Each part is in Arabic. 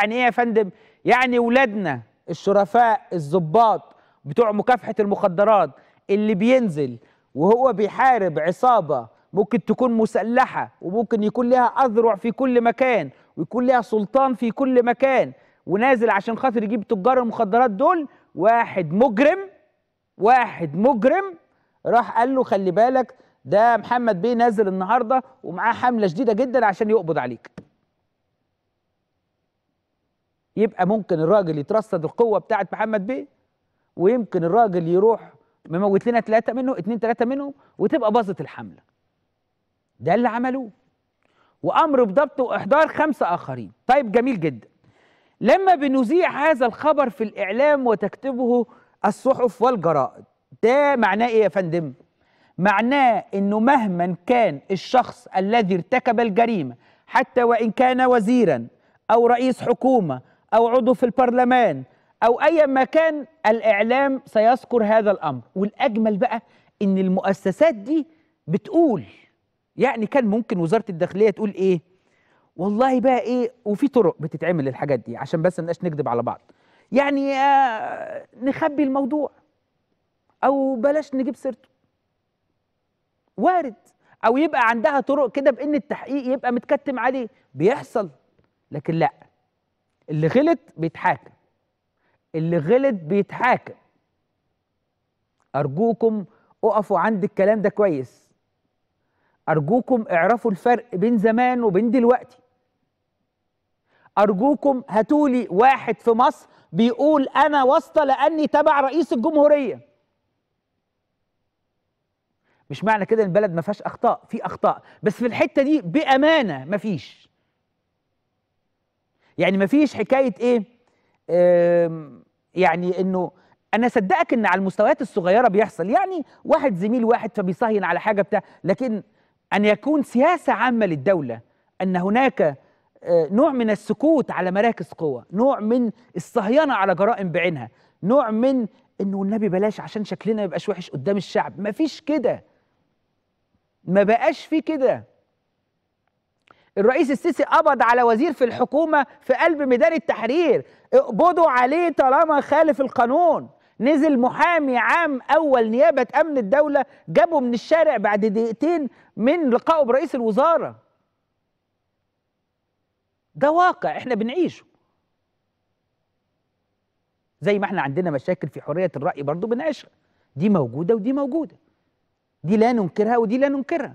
يعني ايه يا فندم؟ يعني ولادنا الشرفاء الظباط بتوع مكافحة المخدرات اللي بينزل وهو بيحارب عصابة ممكن تكون مسلحة وممكن يكون لها أذرع في كل مكان ويكون لها سلطان في كل مكان ونازل عشان خاطر يجيب تجار المخدرات دول واحد مجرم واحد مجرم راح قال له خلي بالك ده محمد بيه نازل النهارده ومعاه حمله شديده جدا عشان يقبض عليك يبقى ممكن الراجل يترصد القوه بتاعه محمد بيه ويمكن الراجل يروح مموت لنا ثلاثه منه اثنين ثلاثه منهم وتبقى باظت الحمله ده اللي عملوه وامر بضبط واحضار خمسه اخرين طيب جميل جدا لما بنذيع هذا الخبر في الاعلام وتكتبه الصحف والجرائد ده معناه ايه يا فندم معناه انه مهما كان الشخص الذي ارتكب الجريمه حتى وان كان وزيرا او رئيس حكومه أو عضو في البرلمان أو أي مكان الإعلام سيذكر هذا الأمر والأجمل بقى إن المؤسسات دي بتقول يعني كان ممكن وزارة الداخلية تقول إيه والله بقى إيه وفي طرق بتتعمل الحاجات دي عشان بس مناش نكذب على بعض يعني آه، نخبي الموضوع أو بلاش نجيب سيرته وارد او يبقى عندها طرق كده بان التحقيق يبقى متكتم عليه بيحصل لكن لا اللي غلط بيتحاكم اللي غلط بيتحاكم أرجوكم أقفوا عند الكلام ده كويس أرجوكم اعرفوا الفرق بين زمان وبين دلوقتي أرجوكم هاتولي واحد في مصر بيقول أنا واسطة لأني تبع رئيس الجمهورية مش معنى كده البلد ما فيهاش أخطاء في أخطاء بس في الحتة دي بأمانة ما فيش يعني مفيش حكايه ايه يعني انه انا صدقك ان على المستويات الصغيره بيحصل يعني واحد زميل واحد فبيصهين على حاجه بتاع لكن ان يكون سياسه عامه للدوله ان هناك آه، نوع من السكوت على مراكز قوه نوع من الصهيانه على جرائم بعينها نوع من انه النبي بلاش عشان شكلنا ما يبقاش وحش قدام الشعب مفيش كده ما بقاش في كده الرئيس السيسي قبض على وزير في الحكومه في قلب ميدان التحرير اقبضوا عليه طالما خالف القانون نزل محامي عام اول نيابه امن الدوله جابه من الشارع بعد دقيقتين من لقائه برئيس الوزاره ده واقع احنا بنعيشه زي ما احنا عندنا مشاكل في حريه الراي برضه بنعيشها دي موجوده ودي موجوده دي لا ننكرها ودي لا ننكرها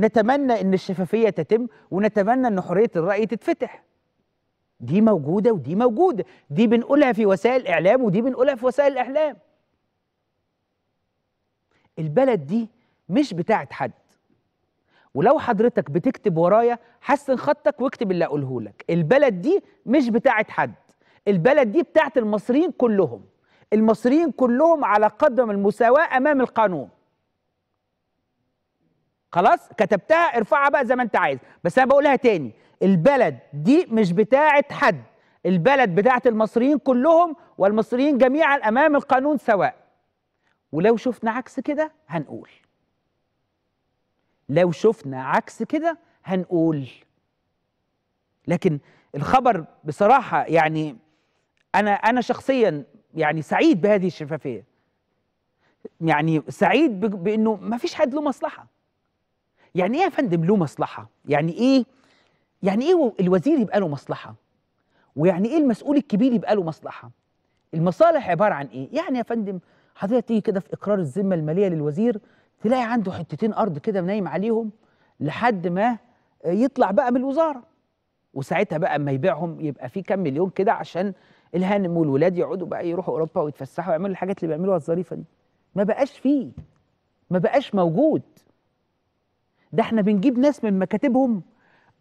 نتمنى ان الشفافيه تتم ونتمنى ان حريه الراي تتفتح دي موجوده ودي موجوده دي بنقولها في وسائل الاعلام ودي بنقولها في وسائل الاعلام البلد دي مش بتاعت حد ولو حضرتك بتكتب ورايا حسن خطك واكتب اللي اقوله لك البلد دي مش بتاعت حد البلد دي بتاعت المصريين كلهم المصريين كلهم على قدم المساواه امام القانون خلاص كتبتها ارفعها بقى زي ما انت عايز بس انا بقولها تاني البلد دي مش بتاعه حد البلد بتاعه المصريين كلهم والمصريين جميعا امام القانون سواء ولو شفنا عكس كده هنقول لو شفنا عكس كده هنقول لكن الخبر بصراحه يعني انا انا شخصيا يعني سعيد بهذه الشفافيه يعني سعيد بانه ما فيش حد له مصلحه يعني ايه يا فندم له مصلحه يعني ايه يعني ايه الوزير يبقى له مصلحه ويعني ايه المسؤول الكبير يبقى له مصلحه المصالح عباره عن ايه يعني يا فندم حضرتك تيجي كده في اقرار الذمه الماليه للوزير تلاقي عنده حتتين ارض كده نايم عليهم لحد ما آه، يطلع بقى من الوزاره وساعتها بقى اما يبيعهم يبقى في كم مليون كده عشان الهانم والولاد يقعدوا بقى يروحوا اوروبا ويتفسحوا ويعملوا الحاجات اللي بيعملوها الظريفه دي ما بقاش فيه ما بقاش موجود ده احنا بنجيب ناس من مكاتبهم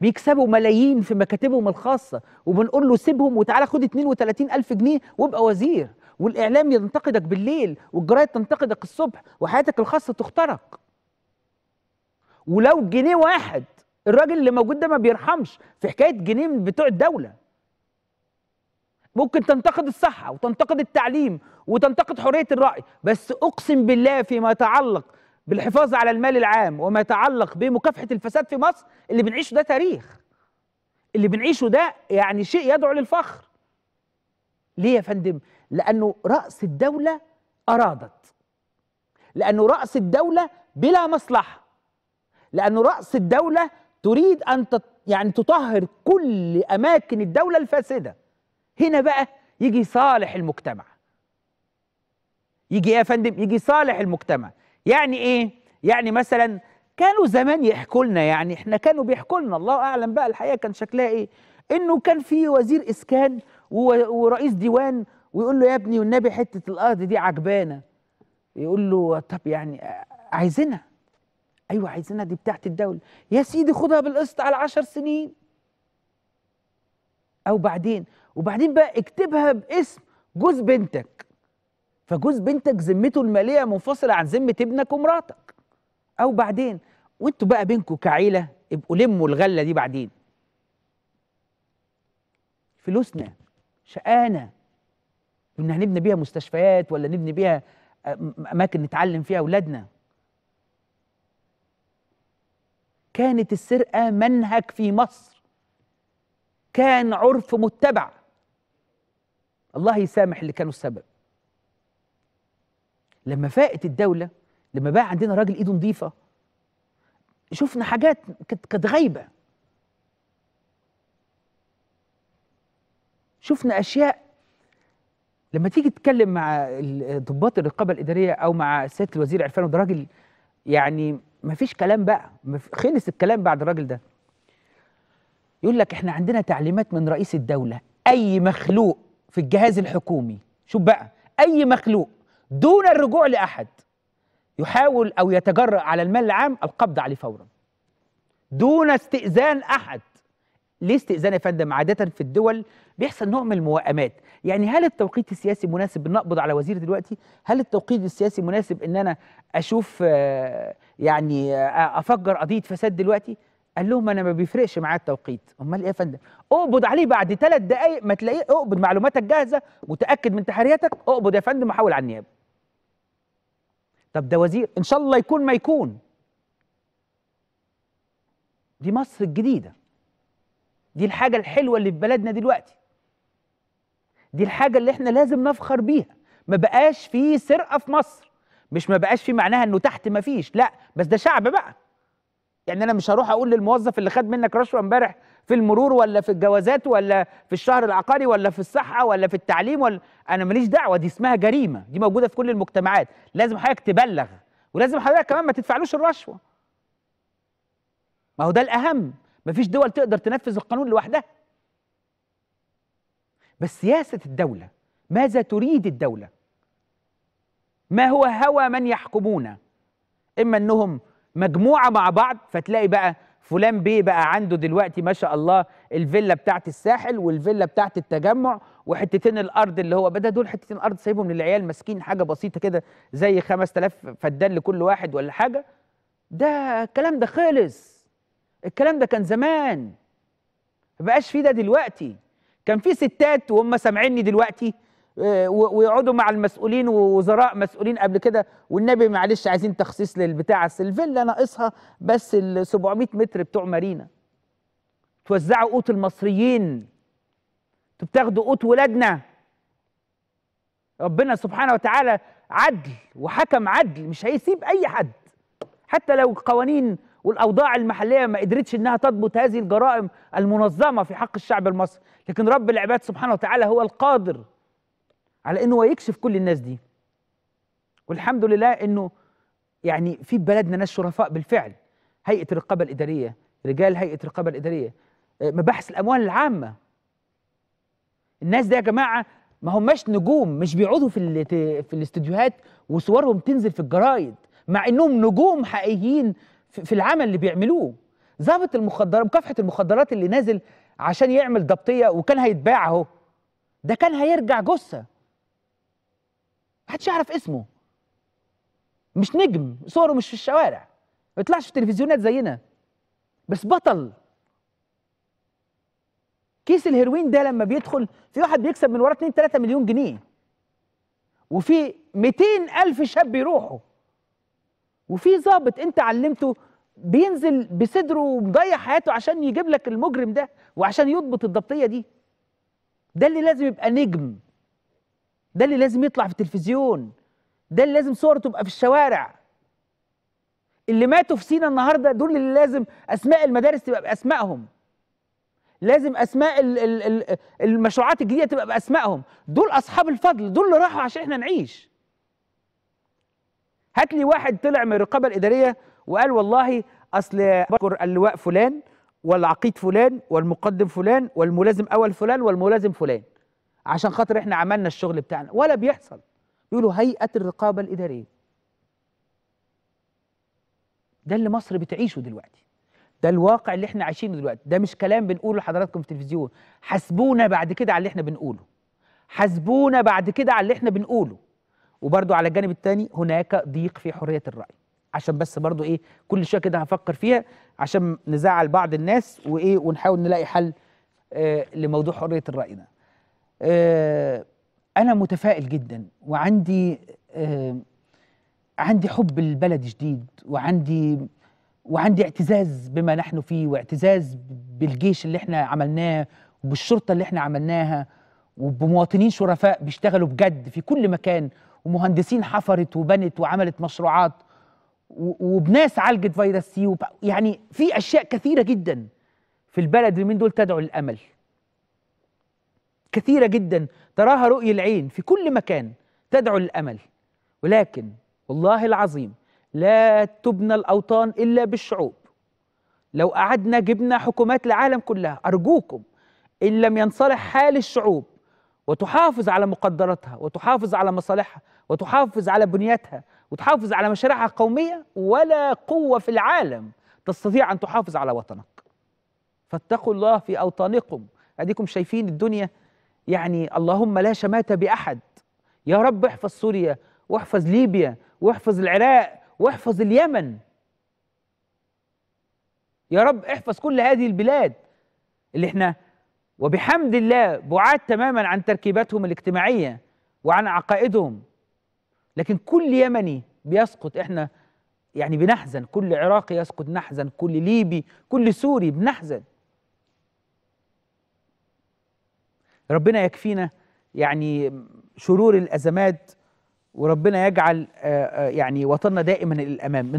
بيكسبوا ملايين في مكاتبهم الخاصة وبنقول له سيبهم وتعالى خد 32 ألف جنيه وابقى وزير والإعلام ينتقدك بالليل والجرايد تنتقدك الصبح وحياتك الخاصة تخترق ولو جنيه واحد الراجل اللي موجود ده ما بيرحمش في حكاية جنيه بتوع الدولة ممكن تنتقد الصحة وتنتقد التعليم وتنتقد حرية الرأي بس أقسم بالله فيما يتعلق بالحفاظ على المال العام وما يتعلق بمكافحة الفساد في مصر اللي بنعيشه ده تاريخ اللي بنعيشه ده يعني شيء يدعو للفخر ليه يا فندم؟ لأنه رأس الدولة أرادت لأنه رأس الدولة بلا مصلحة لأنه رأس الدولة تريد أن تت يعني تطهر كل أماكن الدولة الفاسدة هنا بقى يجي صالح المجتمع يجي يا فندم يجي صالح المجتمع يعني ايه يعني مثلا كانوا زمان يحكوا لنا يعني احنا كانوا بيحكوا لنا الله اعلم بقى الحقيقه كان شكلها ايه انه كان في وزير اسكان ورئيس ديوان ويقول له يا ابني والنبي حته الارض دي عجبانه يقول له طب يعني عايزينها ايوه عايزينها دي بتاعت الدوله يا سيدي خدها بالقسط على عشر سنين او بعدين وبعدين بقى اكتبها باسم جوز بنتك فجوز بنتك ذمته الماليه منفصله عن ذمه ابنك ومراتك او بعدين وانتوا بقى بينكم كعيله ابقوا لموا الغله دي بعدين فلوسنا شقانا كنا هنبني بيها مستشفيات ولا نبني بيها آه، اماكن نتعلم فيها اولادنا كانت السرقه منهج في مصر كان عرف متبع الله يسامح اللي كانوا السبب لما فاقت الدوله لما بقى عندنا راجل ايده نظيفه شفنا حاجات كانت غايبه شفنا اشياء لما تيجي تتكلم مع ضباط الرقابه الاداريه او مع سياده الوزير عرفان وده راجل يعني ما فيش كلام بقى خلص الكلام بعد الراجل ده يقول لك احنا عندنا تعليمات من رئيس الدوله اي مخلوق في الجهاز الحكومي شوف بقى اي مخلوق دون الرجوع لأحد يحاول أو يتجرأ على المال العام القبض عليه فورا دون استئذان أحد ليه استئذان يا فندم عادة في الدول بيحصل نوع من الموائمات يعني هل التوقيت السياسي مناسب ان نقبض على وزير دلوقتي هل التوقيت السياسي مناسب ان انا اشوف آه، يعني آه، افجر قضيه فساد دلوقتي قال لهم انا ما بيفرقش معايا التوقيت امال ايه يا فندم اقبض عليه بعد ثلاث دقائق ما تلاقيه اقبض معلوماتك جاهزه متاكد من تحرياتك اقبض يا فندم وحول على النيابه طب ده وزير ان شاء الله يكون ما يكون دي مصر الجديده دي الحاجه الحلوه اللي في بلدنا دلوقتي دي الحاجه اللي احنا لازم نفخر بيها ما بقاش فيه سرقه في مصر مش ما بقاش فيه معناها انه تحت ما فيش لا بس ده شعب بقى يعني انا مش هروح اقول للموظف اللي خد منك رشوه امبارح في المرور ولا في الجوازات ولا في الشهر العقاري ولا في الصحه ولا في التعليم ولا انا ماليش دعوه دي اسمها جريمه دي موجوده في كل المجتمعات لازم حضرتك تبلغ ولازم حضرتك كمان ما تدفعلوش الرشوه ما هو ده الاهم مفيش دول تقدر تنفذ القانون لوحدها بس سياسه الدوله ماذا تريد الدوله ما هو هوى من يحكمون اما انهم مجموعه مع بعض فتلاقي بقى فلان بيه بقى عنده دلوقتي ما شاء الله الفيلا بتاعت الساحل والفيلا بتاعت التجمع وحتتين الارض اللي هو بدا دول حتتين ارض سايبهم للعيال ماسكين حاجه بسيطه كده زي 5000 فدان لكل واحد ولا حاجه ده الكلام ده خلص الكلام ده كان زمان ما بقاش فيه ده دلوقتي كان في ستات وهم سامعيني دلوقتي آه، ويقعدوا مع المسؤولين ووزراء مسؤولين قبل كده والنبي معلش عايزين تخصيص للبتاع السلفيلا الفيلا ناقصها بس ال 700 متر بتوع مارينا توزعوا قوت المصريين انتوا بتاخدوا قوت ولادنا ربنا سبحانه وتعالى عدل وحكم عدل مش هيسيب اي حد حتى لو القوانين والاوضاع المحليه ما قدرتش انها تضبط هذه الجرائم المنظمه في حق الشعب المصري لكن رب العباد سبحانه وتعالى هو القادر على انه هو يكشف كل الناس دي والحمد لله انه يعني في بلدنا ناس شرفاء بالفعل هيئه الرقابه الاداريه رجال هيئه الرقابه الاداريه آه، مباحث الاموال العامه الناس دي يا جماعه ما هماش نجوم مش بيقعدوا في في الاستديوهات وصورهم تنزل في الجرايد مع انهم نجوم حقيقيين في العمل اللي بيعملوه ضابط المخدرات مكافحه المخدرات اللي نازل عشان يعمل ضبطيه وكان هيتباع اهو ده كان هيرجع جثه محدش يعرف اسمه مش نجم صوره مش في الشوارع ما يطلعش في التلفزيونات زينا بس بطل كيس الهيروين ده لما بيدخل في واحد بيكسب من وراه 2 3 مليون جنيه وفي 200 ألف شاب يروحوا وفي ظابط أنت علمته بينزل بصدره ومضيع حياته عشان يجيب لك المجرم ده وعشان يضبط الضبطية دي ده اللي لازم يبقى نجم ده اللي لازم يطلع في التلفزيون ده اللي لازم صوره تبقى في الشوارع اللي ماتوا في سينا النهارده دول اللي لازم اسماء المدارس تبقى باسمائهم لازم اسماء الـ الـ الـ المشروعات الجديده تبقى باسمائهم دول اصحاب الفضل دول اللي راحوا عشان احنا نعيش هات لي واحد طلع من الرقابه الاداريه وقال والله اصل بكر اللواء فلان والعقيد فلان والمقدم فلان والملازم اول فلان والملازم فلان عشان خاطر احنا عملنا الشغل بتاعنا ولا بيحصل بيقولوا هيئه الرقابه الاداريه ده اللي مصر بتعيشه دلوقتي ده الواقع اللي احنا عايشينه دلوقتي ده مش كلام بنقوله لحضراتكم في التلفزيون حاسبونا بعد كده على اللي احنا بنقوله حاسبونا بعد كده على اللي احنا بنقوله وبرده على الجانب الثاني هناك ضيق في حريه الراي عشان بس برضو ايه كل شويه كده هفكر فيها عشان نزعل بعض الناس وايه ونحاول نلاقي حل آه لموضوع حريه الراي ده آه، انا متفائل جدا وعندي آه، عندي حب البلد جديد وعندي وعندي اعتزاز بما نحن فيه واعتزاز بالجيش اللي احنا عملناه وبالشرطه اللي احنا عملناها وبمواطنين شرفاء بيشتغلوا بجد في كل مكان ومهندسين حفرت وبنت وعملت مشروعات وبناس عالجت فيروس سي يعني في اشياء كثيره جدا في البلد من دول تدعو للامل كثيرة جدا تراها رؤي العين في كل مكان تدعو للأمل ولكن والله العظيم لا تبنى الأوطان إلا بالشعوب لو قعدنا جبنا حكومات العالم كلها أرجوكم إن لم ينصلح حال الشعوب وتحافظ على مقدراتها وتحافظ على مصالحها وتحافظ على بنياتها وتحافظ على مشاريعها القومية ولا قوة في العالم تستطيع أن تحافظ على وطنك فاتقوا الله في أوطانكم أديكم شايفين الدنيا يعني اللهم لا شماتة بأحد يا رب احفظ سوريا واحفظ ليبيا واحفظ العراق واحفظ اليمن يا رب احفظ كل هذه البلاد اللي احنا وبحمد الله بعاد تماما عن تركيباتهم الاجتماعية وعن عقائدهم لكن كل يمني بيسقط احنا يعني بنحزن كل عراقي يسقط نحزن كل ليبي كل سوري بنحزن ربنا يكفينا يعني شرور الأزمات وربنا يجعل آه، آه، يعني وطننا دائما للأمام